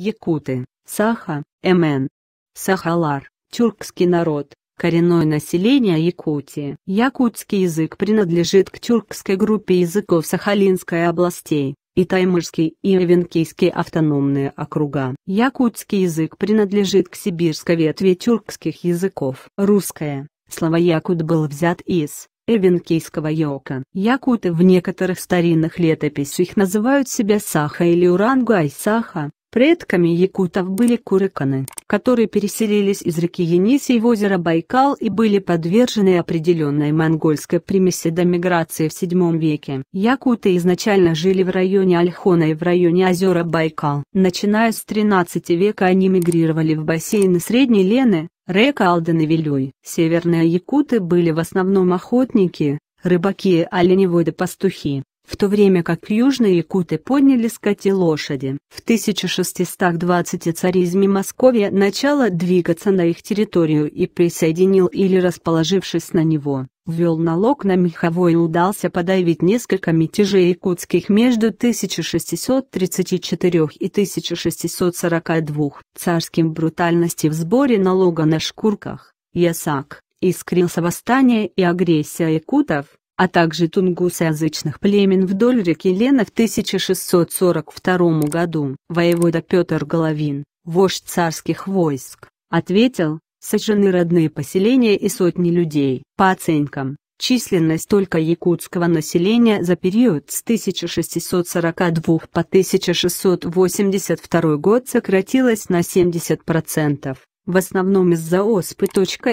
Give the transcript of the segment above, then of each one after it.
якуты, саха, МН. Сахалар, тюркский народ, коренное население Якутии. Якутский язык принадлежит к тюркской группе языков Сахалинской областей и Таймырский и Эвенкийские автономные округа. Якутский язык принадлежит к сибирской ветви тюркских языков. Русское, слово якут был взят из Эвенкийского йока. Якуты в некоторых старинных летописях называют себя Саха или Урангай Саха, Предками якутов были куриканы, которые переселились из реки Енисей в озеро Байкал и были подвержены определенной монгольской примеси до миграции в VII веке. Якуты изначально жили в районе Альхона и в районе озера Байкал. Начиная с XIII века они мигрировали в бассейны Средней Лены, река Алден и Вилюй. Северные якуты были в основном охотники, рыбаки и оленеводы-пастухи в то время как южные якуты подняли скоте лошади. В 1620 царизме Московия начало двигаться на их территорию и присоединил или расположившись на него, ввел налог на меховой и удался подавить несколько мятежей якутских между 1634 и 1642. Царским брутальности в сборе налога на шкурках, ясак, искрился восстание и агрессия якутов а также тунгусоязычных племен вдоль реки Лена в 1642 году. Воевода Петр Головин, вождь царских войск, ответил, сожжены родные поселения и сотни людей. По оценкам, численность только якутского населения за период с 1642 по 1682 год сократилась на 70% в основном из-за оспы.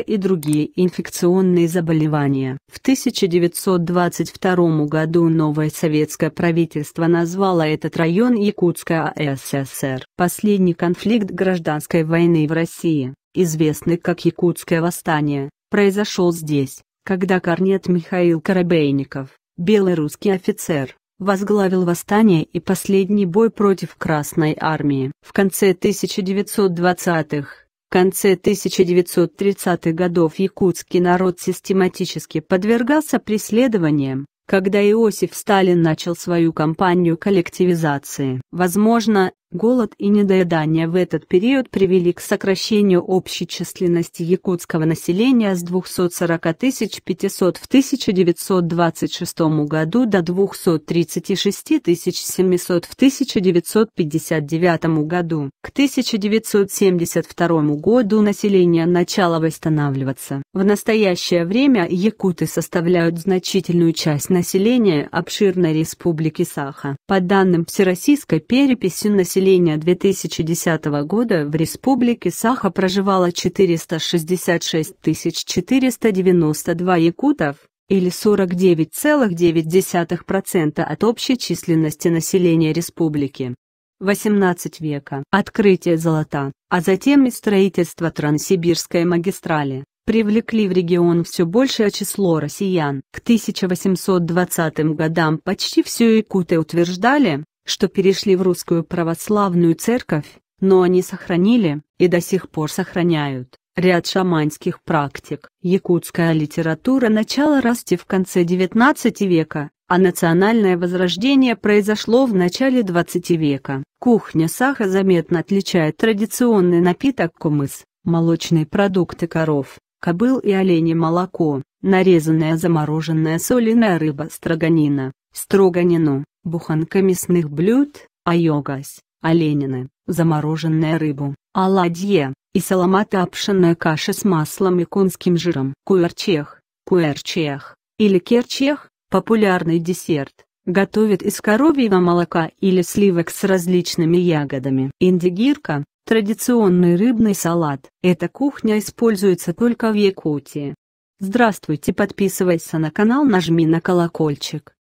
и другие инфекционные заболевания. В 1922 году новое советское правительство назвало этот район Якутская АССР. Последний конфликт гражданской войны в России, известный как Якутское восстание, произошел здесь, когда корнет Михаил Коробейников, белорусский офицер, возглавил восстание и последний бой против Красной Армии. В конце 1920-х в конце 1930-х годов якутский народ систематически подвергался преследованиям, когда Иосиф Сталин начал свою кампанию коллективизации. Возможно, Голод и недоедание в этот период привели к сокращению общей численности якутского населения с 240 500 в 1926 году до 236 700 в 1959 году. К 1972 году население начало восстанавливаться. В настоящее время якуты составляют значительную часть населения обширной республики Саха. По данным Всероссийской переписи населения, населения 2010 года в республике Саха проживало 466 492 якутов, или 49,9% от общей численности населения республики. 18 века. Открытие золота, а затем и строительство Транссибирской магистрали, привлекли в регион все большее число россиян. К 1820 годам почти все якуты утверждали, что перешли в русскую православную церковь, но они сохранили и до сих пор сохраняют ряд шаманских практик. Якутская литература начала расти в конце XIX века, а национальное возрождение произошло в начале XX века. Кухня саха заметно отличает традиционный напиток кумыс, молочные продукты коров, кобыл и оленей молоко, нарезанная замороженная соленая рыба строганина, строганину, буханка мясных блюд, айогась, оленины, замороженная рыбу, оладье, и саламата апшенная каша с маслом и конским жиром. Куэрчех, куэрчех, или керчех, популярный десерт, готовят из коровьего молока или сливок с различными ягодами. Индигирка, традиционный рыбный салат. Эта кухня используется только в Якутии. Здравствуйте, подписывайся на канал, нажми на колокольчик.